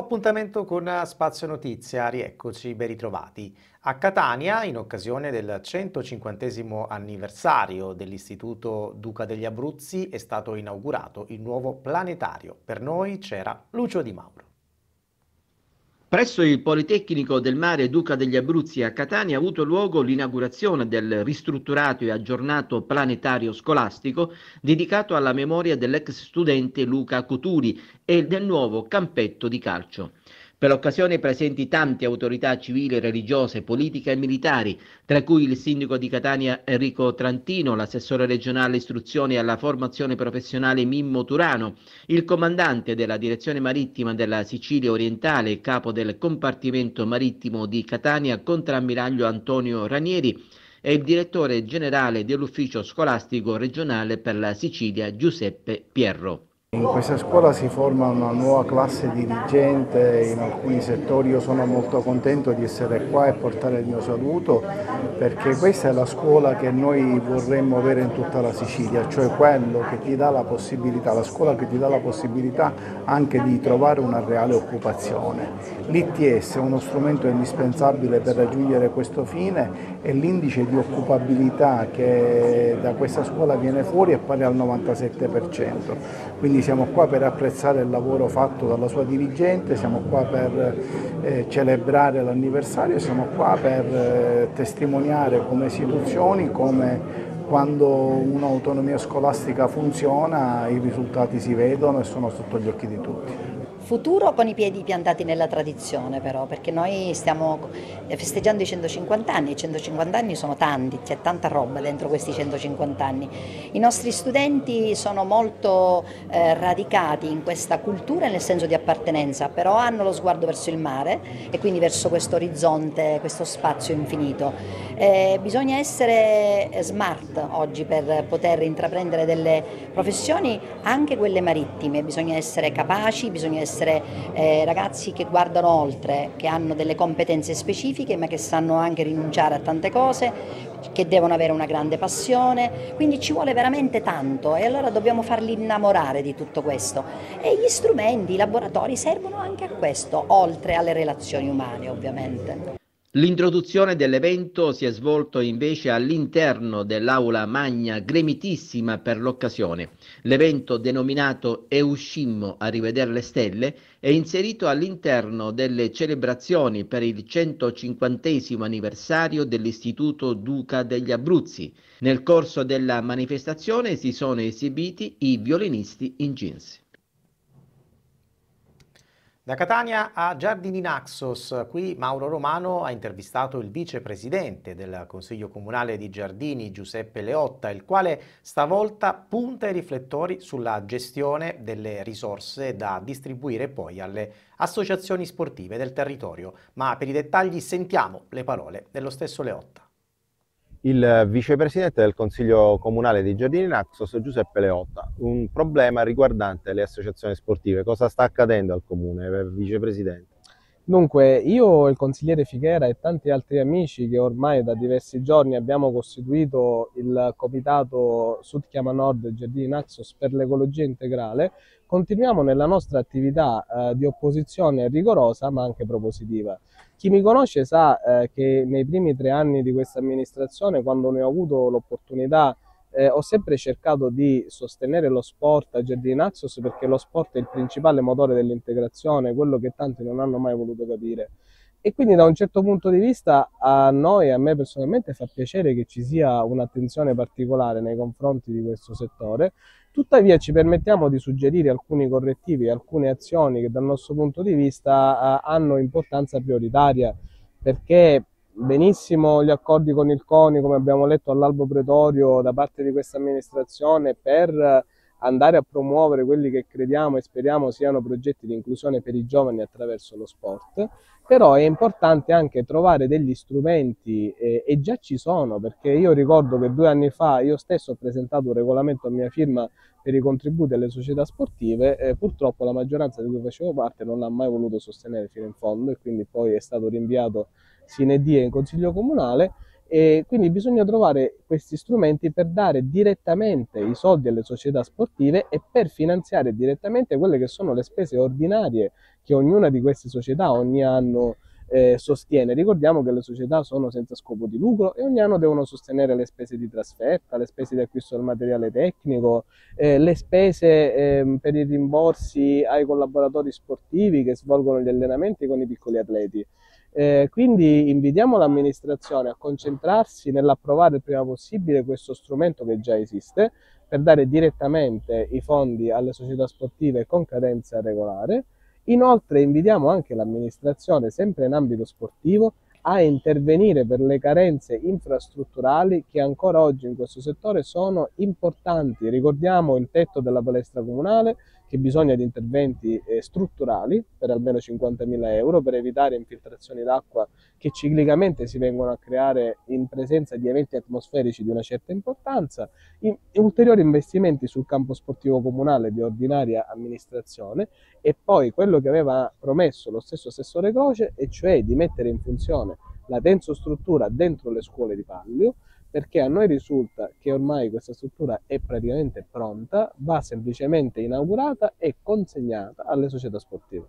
appuntamento con Spazio Notizia, rieccoci, ben ritrovati. A Catania, in occasione del 150 anniversario dell'Istituto Duca degli Abruzzi, è stato inaugurato il nuovo planetario. Per noi c'era Lucio Di Mauro. Presso il Politecnico del Mare Duca degli Abruzzi a Catania ha avuto luogo l'inaugurazione del ristrutturato e aggiornato planetario scolastico dedicato alla memoria dell'ex studente Luca Cuturi e del nuovo campetto di calcio. Per l'occasione presenti tante autorità civili, religiose, politiche e militari, tra cui il sindaco di Catania Enrico Trantino, l'assessore regionale istruzione e alla formazione professionale Mimmo Turano, il comandante della direzione marittima della Sicilia orientale e capo del compartimento marittimo di Catania, contrammiraglio Antonio Ranieri, e il direttore generale dell'ufficio scolastico regionale per la Sicilia Giuseppe Pierro. In questa scuola si forma una nuova classe dirigente in alcuni settori, io sono molto contento di essere qua e portare il mio saluto perché questa è la scuola che noi vorremmo avere in tutta la Sicilia, cioè quello che ti dà la possibilità, la scuola che ti dà la possibilità anche di trovare una reale occupazione. L'ITS è uno strumento indispensabile per raggiungere questo fine e l'indice di occupabilità che da questa scuola viene fuori è pari al 97%, quindi quindi siamo qua per apprezzare il lavoro fatto dalla sua dirigente, siamo qua per eh, celebrare l'anniversario, siamo qua per eh, testimoniare come istituzioni, come quando un'autonomia scolastica funziona i risultati si vedono e sono sotto gli occhi di tutti futuro con i piedi piantati nella tradizione però, perché noi stiamo festeggiando i 150 anni, i 150 anni sono tanti, c'è tanta roba dentro questi 150 anni. I nostri studenti sono molto eh, radicati in questa cultura e nel senso di appartenenza, però hanno lo sguardo verso il mare e quindi verso questo orizzonte, questo spazio infinito. Eh, bisogna essere smart oggi per poter intraprendere delle professioni, anche quelle marittime, bisogna essere capaci, bisogna essere essere eh, ragazzi che guardano oltre, che hanno delle competenze specifiche ma che sanno anche rinunciare a tante cose, che devono avere una grande passione, quindi ci vuole veramente tanto e allora dobbiamo farli innamorare di tutto questo. E gli strumenti, i laboratori servono anche a questo, oltre alle relazioni umane ovviamente. L'introduzione dell'evento si è svolto invece all'interno dell'aula magna gremitissima per l'occasione. L'evento denominato E uscimmo a rivedere le stelle è inserito all'interno delle celebrazioni per il 150 anniversario dell'Istituto Duca degli Abruzzi. Nel corso della manifestazione si sono esibiti i violinisti in jeans. Da Catania a Giardini Naxos, qui Mauro Romano ha intervistato il vicepresidente del Consiglio Comunale di Giardini, Giuseppe Leotta, il quale stavolta punta i riflettori sulla gestione delle risorse da distribuire poi alle associazioni sportive del territorio. Ma per i dettagli sentiamo le parole dello stesso Leotta il vicepresidente del Consiglio Comunale dei Giardini Naxos, Giuseppe Leotta, un problema riguardante le associazioni sportive. Cosa sta accadendo al Comune, eh, vicepresidente? Dunque, io, il consigliere Fighera e tanti altri amici che ormai da diversi giorni abbiamo costituito il comitato Sud Chiama Nord Giardini Naxos per l'ecologia integrale, continuiamo nella nostra attività eh, di opposizione rigorosa ma anche propositiva. Chi mi conosce sa eh, che nei primi tre anni di questa amministrazione, quando ne ho avuto l'opportunità, eh, ho sempre cercato di sostenere lo sport a Gerdinazios perché lo sport è il principale motore dell'integrazione, quello che tanti non hanno mai voluto capire. E quindi da un certo punto di vista a noi, a me personalmente, fa piacere che ci sia un'attenzione particolare nei confronti di questo settore, tuttavia ci permettiamo di suggerire alcuni correttivi, alcune azioni che dal nostro punto di vista hanno importanza prioritaria, perché benissimo gli accordi con il CONI, come abbiamo letto all'albo pretorio da parte di questa amministrazione, per andare a promuovere quelli che crediamo e speriamo siano progetti di inclusione per i giovani attraverso lo sport, però è importante anche trovare degli strumenti eh, e già ci sono, perché io ricordo che due anni fa io stesso ho presentato un regolamento a mia firma per i contributi alle società sportive, eh, purtroppo la maggioranza di cui facevo parte non l'ha mai voluto sostenere fino in fondo e quindi poi è stato rinviato sine die in consiglio comunale, e quindi bisogna trovare questi strumenti per dare direttamente i soldi alle società sportive e per finanziare direttamente quelle che sono le spese ordinarie che ognuna di queste società ogni anno eh, sostiene. Ricordiamo che le società sono senza scopo di lucro e ogni anno devono sostenere le spese di trasferta, le spese di acquisto del materiale tecnico, eh, le spese eh, per i rimborsi ai collaboratori sportivi che svolgono gli allenamenti con i piccoli atleti. Eh, quindi invitiamo l'amministrazione a concentrarsi nell'approvare il prima possibile questo strumento che già esiste per dare direttamente i fondi alle società sportive con cadenza regolare. Inoltre invitiamo anche l'amministrazione, sempre in ambito sportivo, a intervenire per le carenze infrastrutturali che ancora oggi in questo settore sono importanti. Ricordiamo il tetto della palestra comunale, che bisogna di interventi eh, strutturali per almeno 50.000 euro per evitare infiltrazioni d'acqua che ciclicamente si vengono a creare in presenza di eventi atmosferici di una certa importanza, in, ulteriori investimenti sul campo sportivo comunale di ordinaria amministrazione e poi quello che aveva promesso lo stesso assessore Croce, e cioè di mettere in funzione la struttura dentro le scuole di Paglio, perché a noi risulta che ormai questa struttura è praticamente pronta, va semplicemente inaugurata e consegnata alle società sportive.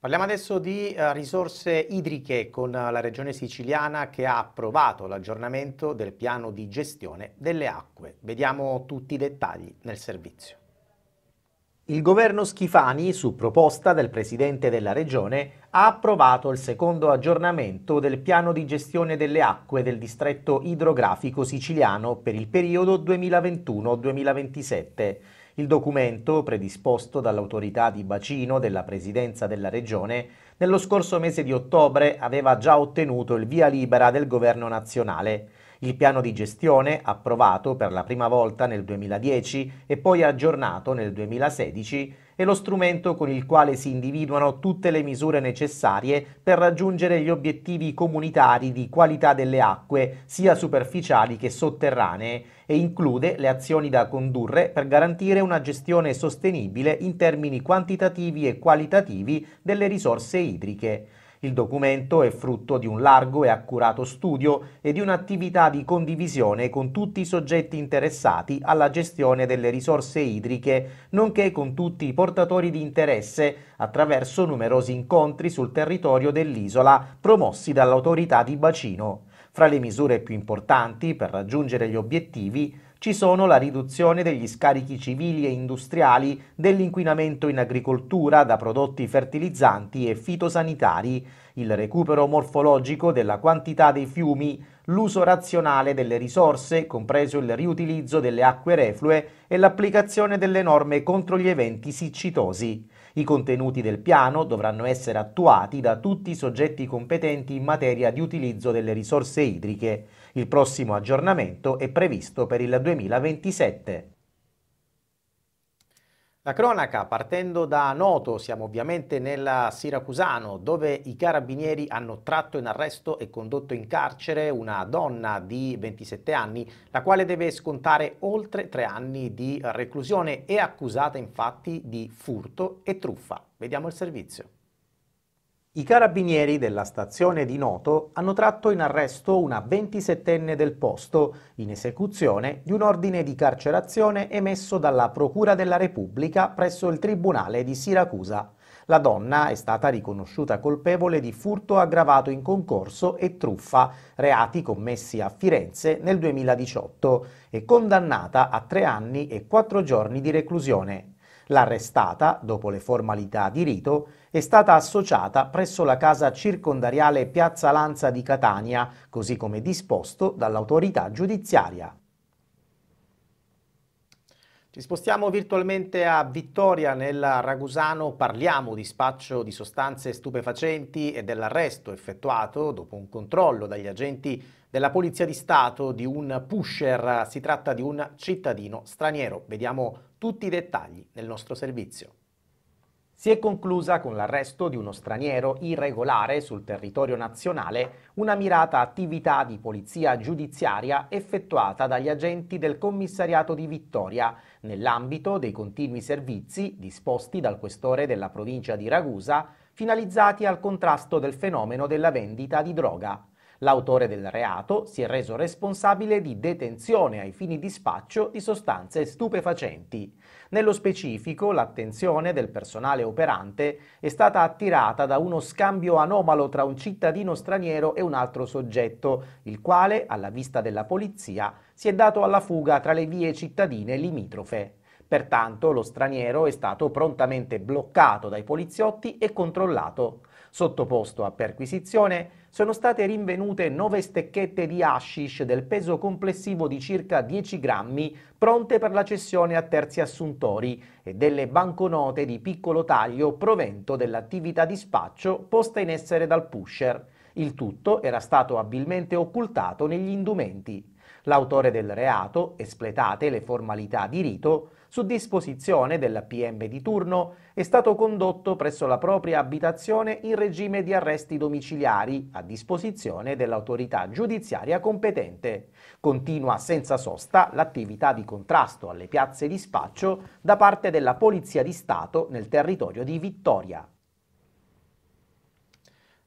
Parliamo adesso di uh, risorse idriche con uh, la regione siciliana che ha approvato l'aggiornamento del piano di gestione delle acque. Vediamo tutti i dettagli nel servizio. Il governo Schifani, su proposta del presidente della regione, ha approvato il secondo aggiornamento del piano di gestione delle acque del distretto idrografico siciliano per il periodo 2021-2027. Il documento, predisposto dall'autorità di bacino della presidenza della regione, nello scorso mese di ottobre aveva già ottenuto il via libera del governo nazionale. Il piano di gestione, approvato per la prima volta nel 2010 e poi aggiornato nel 2016, è lo strumento con il quale si individuano tutte le misure necessarie per raggiungere gli obiettivi comunitari di qualità delle acque, sia superficiali che sotterranee, e include le azioni da condurre per garantire una gestione sostenibile in termini quantitativi e qualitativi delle risorse idriche. Il documento è frutto di un largo e accurato studio e di un'attività di condivisione con tutti i soggetti interessati alla gestione delle risorse idriche, nonché con tutti i portatori di interesse attraverso numerosi incontri sul territorio dell'isola promossi dall'autorità di bacino. Fra le misure più importanti per raggiungere gli obiettivi ci sono la riduzione degli scarichi civili e industriali, dell'inquinamento in agricoltura da prodotti fertilizzanti e fitosanitari, il recupero morfologico della quantità dei fiumi, l'uso razionale delle risorse, compreso il riutilizzo delle acque reflue e l'applicazione delle norme contro gli eventi siccitosi. I contenuti del piano dovranno essere attuati da tutti i soggetti competenti in materia di utilizzo delle risorse idriche. Il prossimo aggiornamento è previsto per il 2027. La cronaca, partendo da Noto, siamo ovviamente nella Siracusano, dove i carabinieri hanno tratto in arresto e condotto in carcere una donna di 27 anni, la quale deve scontare oltre tre anni di reclusione, e accusata infatti di furto e truffa. Vediamo il servizio. I carabinieri della stazione di Noto hanno tratto in arresto una 27enne del posto in esecuzione di un ordine di carcerazione emesso dalla Procura della Repubblica presso il Tribunale di Siracusa. La donna è stata riconosciuta colpevole di furto aggravato in concorso e truffa, reati commessi a Firenze nel 2018, e condannata a tre anni e quattro giorni di reclusione. L'arrestata, dopo le formalità di rito, è stata associata presso la casa circondariale Piazza Lanza di Catania, così come disposto dall'autorità giudiziaria. Ci spostiamo virtualmente a Vittoria, nel Ragusano. Parliamo di spaccio di sostanze stupefacenti e dell'arresto effettuato dopo un controllo dagli agenti della Polizia di Stato di un pusher, si tratta di un cittadino straniero. Vediamo tutti i dettagli nel nostro servizio. Si è conclusa con l'arresto di uno straniero irregolare sul territorio nazionale una mirata attività di polizia giudiziaria effettuata dagli agenti del commissariato di Vittoria nell'ambito dei continui servizi disposti dal questore della provincia di Ragusa finalizzati al contrasto del fenomeno della vendita di droga. L'autore del reato si è reso responsabile di detenzione ai fini di spaccio di sostanze stupefacenti. Nello specifico, l'attenzione del personale operante è stata attirata da uno scambio anomalo tra un cittadino straniero e un altro soggetto, il quale, alla vista della polizia, si è dato alla fuga tra le vie cittadine limitrofe. Pertanto lo straniero è stato prontamente bloccato dai poliziotti e controllato. Sottoposto a perquisizione sono state rinvenute nove stecchette di hashish del peso complessivo di circa 10 grammi pronte per la cessione a terzi assuntori e delle banconote di piccolo taglio provento dell'attività di spaccio posta in essere dal pusher. Il tutto era stato abilmente occultato negli indumenti. L'autore del reato, espletate le formalità di rito, su disposizione del PM di turno, è stato condotto presso la propria abitazione in regime di arresti domiciliari a disposizione dell'autorità giudiziaria competente. Continua senza sosta l'attività di contrasto alle piazze di spaccio da parte della Polizia di Stato nel territorio di Vittoria.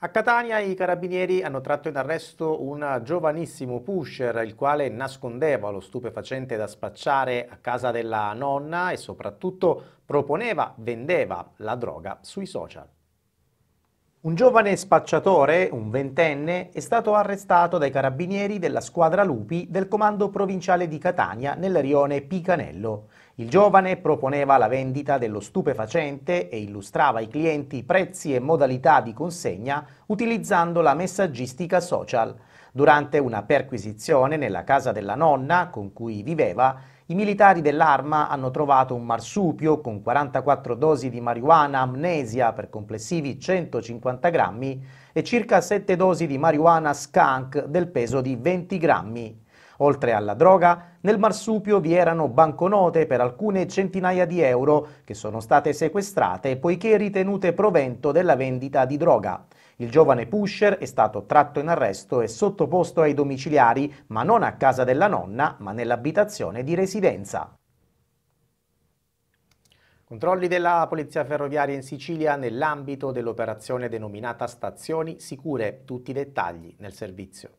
A Catania i carabinieri hanno tratto in arresto un giovanissimo pusher il quale nascondeva lo stupefacente da spacciare a casa della nonna e soprattutto proponeva, vendeva la droga sui social. Un giovane spacciatore, un ventenne, è stato arrestato dai carabinieri della squadra Lupi del comando provinciale di Catania nel rione Picanello. Il giovane proponeva la vendita dello stupefacente e illustrava ai clienti prezzi e modalità di consegna utilizzando la messaggistica social. Durante una perquisizione nella casa della nonna con cui viveva, i militari dell'arma hanno trovato un marsupio con 44 dosi di marijuana amnesia per complessivi 150 grammi e circa 7 dosi di marijuana skunk del peso di 20 grammi. Oltre alla droga, nel marsupio vi erano banconote per alcune centinaia di euro che sono state sequestrate poiché ritenute provento della vendita di droga. Il giovane pusher è stato tratto in arresto e sottoposto ai domiciliari, ma non a casa della nonna, ma nell'abitazione di residenza. Controlli della Polizia Ferroviaria in Sicilia nell'ambito dell'operazione denominata Stazioni Sicure. Tutti i dettagli nel servizio.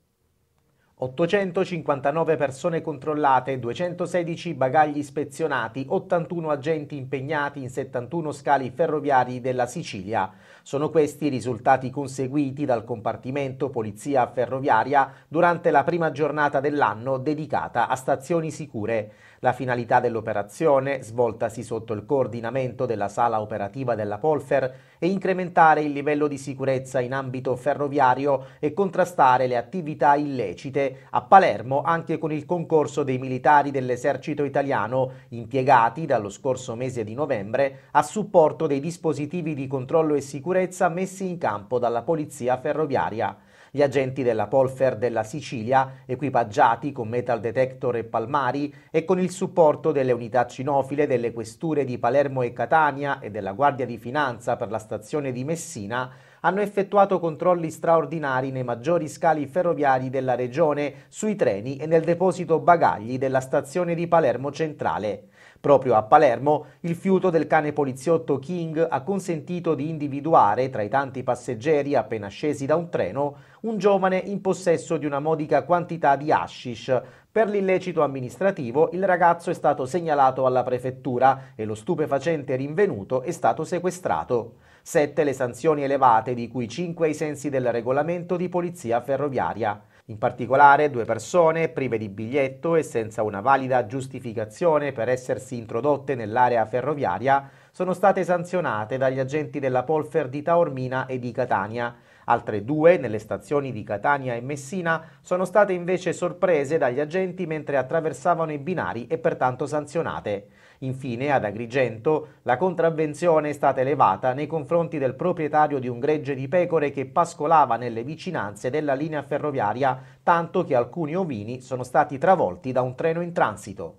859 persone controllate, 216 bagagli ispezionati, 81 agenti impegnati in 71 scali ferroviari della Sicilia. Sono questi i risultati conseguiti dal compartimento Polizia Ferroviaria durante la prima giornata dell'anno dedicata a stazioni sicure. La finalità dell'operazione, svoltasi sotto il coordinamento della sala operativa della Polfer, è incrementare il livello di sicurezza in ambito ferroviario e contrastare le attività illecite a Palermo anche con il concorso dei militari dell'esercito italiano impiegati dallo scorso mese di novembre a supporto dei dispositivi di controllo e sicurezza messi in campo dalla polizia ferroviaria. Gli agenti della Polfer della Sicilia, equipaggiati con metal detector e palmari e con il supporto delle unità cinofile delle questure di Palermo e Catania e della Guardia di Finanza per la stazione di Messina, hanno effettuato controlli straordinari nei maggiori scali ferroviari della regione, sui treni e nel deposito bagagli della stazione di Palermo Centrale. Proprio a Palermo, il fiuto del cane poliziotto King ha consentito di individuare, tra i tanti passeggeri appena scesi da un treno, un giovane in possesso di una modica quantità di hashish. Per l'illecito amministrativo il ragazzo è stato segnalato alla prefettura e lo stupefacente rinvenuto è stato sequestrato. 7 le sanzioni elevate, di cui 5 ai sensi del regolamento di polizia ferroviaria. In particolare, due persone prive di biglietto e senza una valida giustificazione per essersi introdotte nell'area ferroviaria sono state sanzionate dagli agenti della Polfer di Taormina e di Catania. Altre due, nelle stazioni di Catania e Messina, sono state invece sorprese dagli agenti mentre attraversavano i binari e pertanto sanzionate. Infine, ad Agrigento, la contravvenzione è stata elevata nei confronti del proprietario di un gregge di pecore che pascolava nelle vicinanze della linea ferroviaria, tanto che alcuni ovini sono stati travolti da un treno in transito.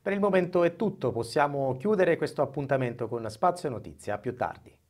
Per il momento è tutto, possiamo chiudere questo appuntamento con Spazio Notizia più tardi.